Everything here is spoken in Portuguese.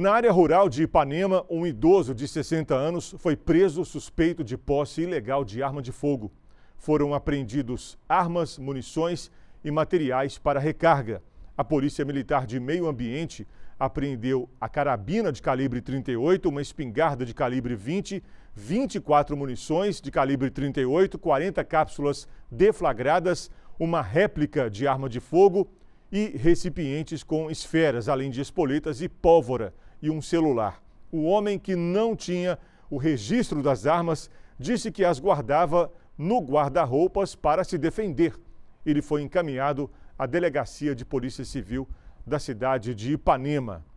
Na área rural de Ipanema, um idoso de 60 anos foi preso suspeito de posse ilegal de arma de fogo. Foram apreendidos armas, munições e materiais para recarga. A Polícia Militar de Meio Ambiente apreendeu a carabina de calibre 38, uma espingarda de calibre 20, 24 munições de calibre 38, 40 cápsulas deflagradas, uma réplica de arma de fogo e recipientes com esferas, além de espoletas e pólvora e um celular. O homem que não tinha o registro das armas disse que as guardava no guarda-roupas para se defender. Ele foi encaminhado à delegacia de Polícia Civil da cidade de Ipanema.